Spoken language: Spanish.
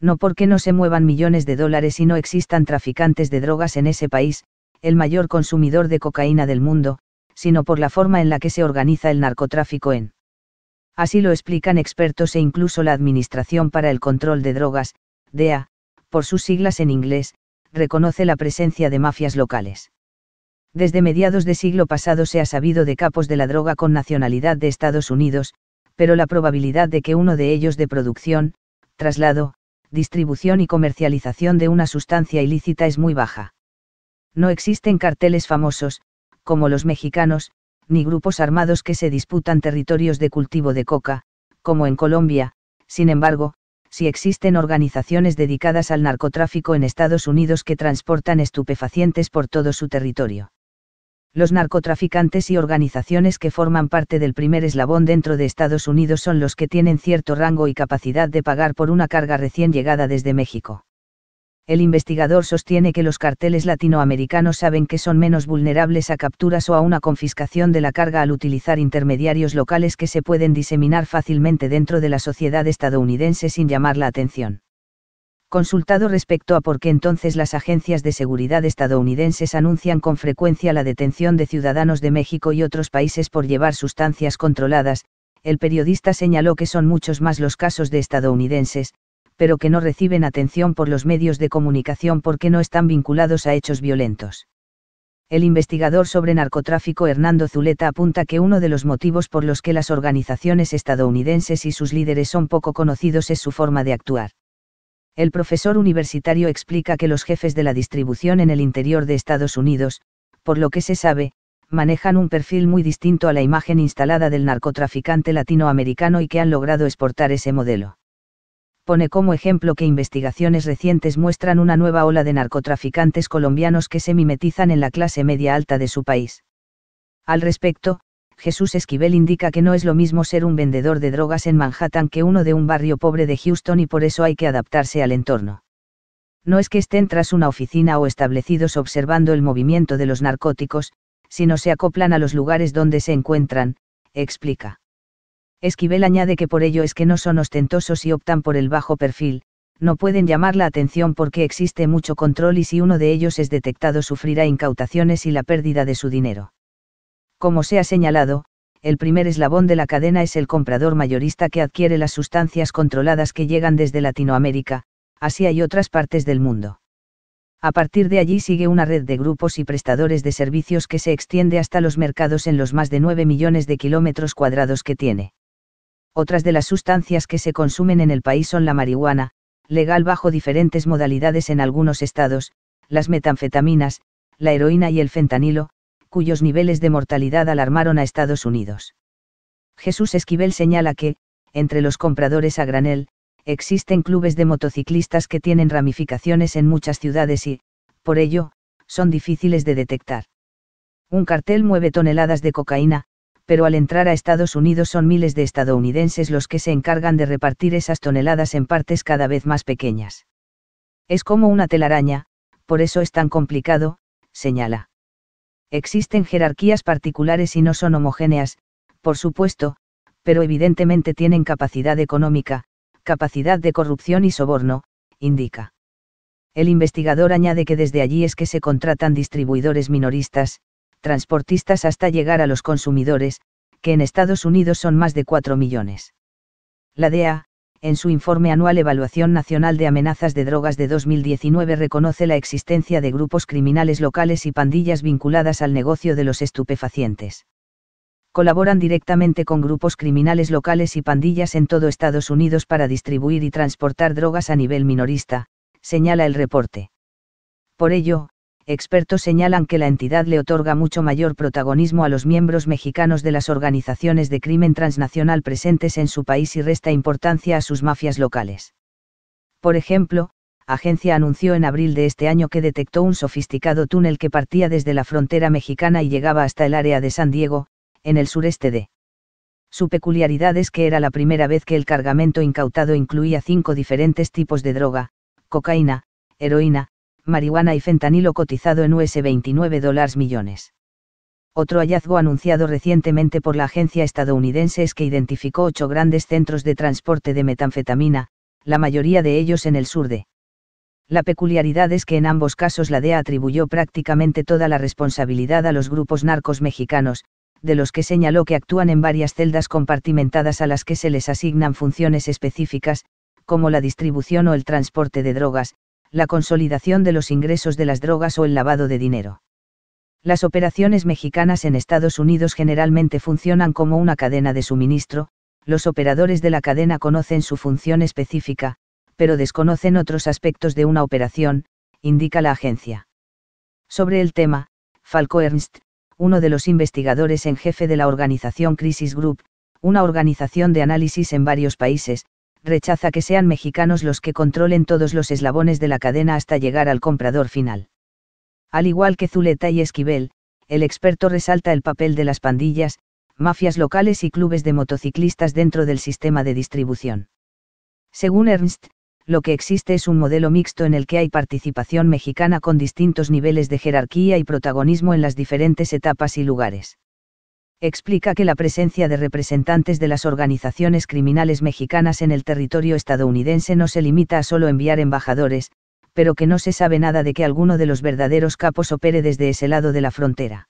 no porque no se muevan millones de dólares y no existan traficantes de drogas en ese país, el mayor consumidor de cocaína del mundo, sino por la forma en la que se organiza el narcotráfico en. Así lo explican expertos e incluso la Administración para el Control de Drogas, DEA, por sus siglas en inglés, reconoce la presencia de mafias locales. Desde mediados de siglo pasado se ha sabido de capos de la droga con nacionalidad de Estados Unidos, pero la probabilidad de que uno de ellos de producción, traslado, distribución y comercialización de una sustancia ilícita es muy baja. No existen carteles famosos, como los mexicanos, ni grupos armados que se disputan territorios de cultivo de coca, como en Colombia, sin embargo, si existen organizaciones dedicadas al narcotráfico en Estados Unidos que transportan estupefacientes por todo su territorio los narcotraficantes y organizaciones que forman parte del primer eslabón dentro de Estados Unidos son los que tienen cierto rango y capacidad de pagar por una carga recién llegada desde México. El investigador sostiene que los carteles latinoamericanos saben que son menos vulnerables a capturas o a una confiscación de la carga al utilizar intermediarios locales que se pueden diseminar fácilmente dentro de la sociedad estadounidense sin llamar la atención consultado respecto a por qué entonces las agencias de seguridad estadounidenses anuncian con frecuencia la detención de ciudadanos de México y otros países por llevar sustancias controladas, el periodista señaló que son muchos más los casos de estadounidenses, pero que no reciben atención por los medios de comunicación porque no están vinculados a hechos violentos. El investigador sobre narcotráfico Hernando Zuleta apunta que uno de los motivos por los que las organizaciones estadounidenses y sus líderes son poco conocidos es su forma de actuar. El profesor universitario explica que los jefes de la distribución en el interior de Estados Unidos, por lo que se sabe, manejan un perfil muy distinto a la imagen instalada del narcotraficante latinoamericano y que han logrado exportar ese modelo. Pone como ejemplo que investigaciones recientes muestran una nueva ola de narcotraficantes colombianos que se mimetizan en la clase media alta de su país. Al respecto, Jesús Esquivel indica que no es lo mismo ser un vendedor de drogas en Manhattan que uno de un barrio pobre de Houston y por eso hay que adaptarse al entorno. No es que estén tras una oficina o establecidos observando el movimiento de los narcóticos, sino se acoplan a los lugares donde se encuentran, explica. Esquivel añade que por ello es que no son ostentosos y optan por el bajo perfil, no pueden llamar la atención porque existe mucho control y si uno de ellos es detectado sufrirá incautaciones y la pérdida de su dinero. Como se ha señalado, el primer eslabón de la cadena es el comprador mayorista que adquiere las sustancias controladas que llegan desde Latinoamérica, así y otras partes del mundo. A partir de allí sigue una red de grupos y prestadores de servicios que se extiende hasta los mercados en los más de 9 millones de kilómetros cuadrados que tiene. Otras de las sustancias que se consumen en el país son la marihuana, legal bajo diferentes modalidades en algunos estados, las metanfetaminas, la heroína y el fentanilo, cuyos niveles de mortalidad alarmaron a Estados Unidos. Jesús Esquivel señala que, entre los compradores a granel, existen clubes de motociclistas que tienen ramificaciones en muchas ciudades y, por ello, son difíciles de detectar. Un cartel mueve toneladas de cocaína, pero al entrar a Estados Unidos son miles de estadounidenses los que se encargan de repartir esas toneladas en partes cada vez más pequeñas. Es como una telaraña, por eso es tan complicado, señala. Existen jerarquías particulares y no son homogéneas, por supuesto, pero evidentemente tienen capacidad económica, capacidad de corrupción y soborno, indica. El investigador añade que desde allí es que se contratan distribuidores minoristas, transportistas hasta llegar a los consumidores, que en Estados Unidos son más de 4 millones. La DEA, en su informe anual Evaluación Nacional de Amenazas de Drogas de 2019 reconoce la existencia de grupos criminales locales y pandillas vinculadas al negocio de los estupefacientes. Colaboran directamente con grupos criminales locales y pandillas en todo Estados Unidos para distribuir y transportar drogas a nivel minorista, señala el reporte. Por ello, expertos señalan que la entidad le otorga mucho mayor protagonismo a los miembros mexicanos de las organizaciones de crimen transnacional presentes en su país y resta importancia a sus mafias locales. Por ejemplo, agencia anunció en abril de este año que detectó un sofisticado túnel que partía desde la frontera mexicana y llegaba hasta el área de San Diego, en el sureste de. Su peculiaridad es que era la primera vez que el cargamento incautado incluía cinco diferentes tipos de droga, cocaína, heroína, marihuana y fentanilo cotizado en US 29 millones. Otro hallazgo anunciado recientemente por la agencia estadounidense es que identificó ocho grandes centros de transporte de metanfetamina, la mayoría de ellos en el sur de. La peculiaridad es que en ambos casos la DEA atribuyó prácticamente toda la responsabilidad a los grupos narcos mexicanos, de los que señaló que actúan en varias celdas compartimentadas a las que se les asignan funciones específicas, como la distribución o el transporte de drogas, la consolidación de los ingresos de las drogas o el lavado de dinero. Las operaciones mexicanas en Estados Unidos generalmente funcionan como una cadena de suministro, los operadores de la cadena conocen su función específica, pero desconocen otros aspectos de una operación, indica la agencia. Sobre el tema, Falco Ernst, uno de los investigadores en jefe de la organización Crisis Group, una organización de análisis en varios países, rechaza que sean mexicanos los que controlen todos los eslabones de la cadena hasta llegar al comprador final. Al igual que Zuleta y Esquivel, el experto resalta el papel de las pandillas, mafias locales y clubes de motociclistas dentro del sistema de distribución. Según Ernst, lo que existe es un modelo mixto en el que hay participación mexicana con distintos niveles de jerarquía y protagonismo en las diferentes etapas y lugares explica que la presencia de representantes de las organizaciones criminales mexicanas en el territorio estadounidense no se limita a solo enviar embajadores, pero que no se sabe nada de que alguno de los verdaderos capos opere desde ese lado de la frontera.